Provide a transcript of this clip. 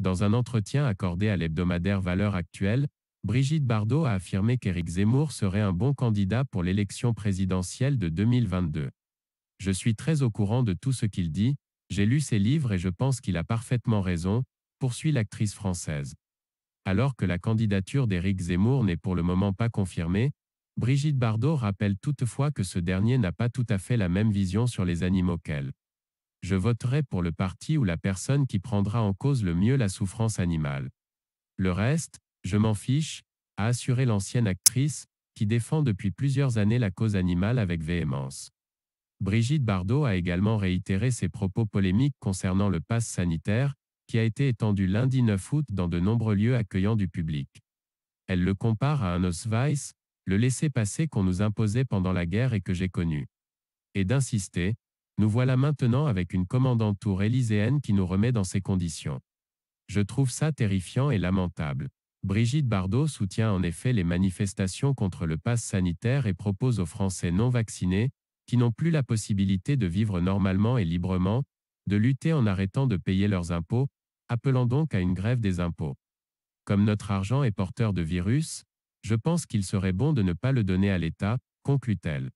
Dans un entretien accordé à l'hebdomadaire Valeurs Actuelles, Brigitte Bardot a affirmé qu'Éric Zemmour serait un bon candidat pour l'élection présidentielle de 2022. Je suis très au courant de tout ce qu'il dit, j'ai lu ses livres et je pense qu'il a parfaitement raison, poursuit l'actrice française. Alors que la candidature d'Éric Zemmour n'est pour le moment pas confirmée, Brigitte Bardot rappelle toutefois que ce dernier n'a pas tout à fait la même vision sur les animaux qu'elle je voterai pour le parti ou la personne qui prendra en cause le mieux la souffrance animale. Le reste, je m'en fiche, a assuré l'ancienne actrice, qui défend depuis plusieurs années la cause animale avec véhémence. Brigitte Bardot a également réitéré ses propos polémiques concernant le pass sanitaire, qui a été étendu lundi 9 août dans de nombreux lieux accueillant du public. Elle le compare à un Osweiss, le laisser-passer qu'on nous imposait pendant la guerre et que j'ai connu. Et d'insister, nous voilà maintenant avec une commandante tour élyséenne qui nous remet dans ces conditions. Je trouve ça terrifiant et lamentable. Brigitte Bardot soutient en effet les manifestations contre le pass sanitaire et propose aux Français non vaccinés, qui n'ont plus la possibilité de vivre normalement et librement, de lutter en arrêtant de payer leurs impôts, appelant donc à une grève des impôts. Comme notre argent est porteur de virus, je pense qu'il serait bon de ne pas le donner à l'État, conclut-elle.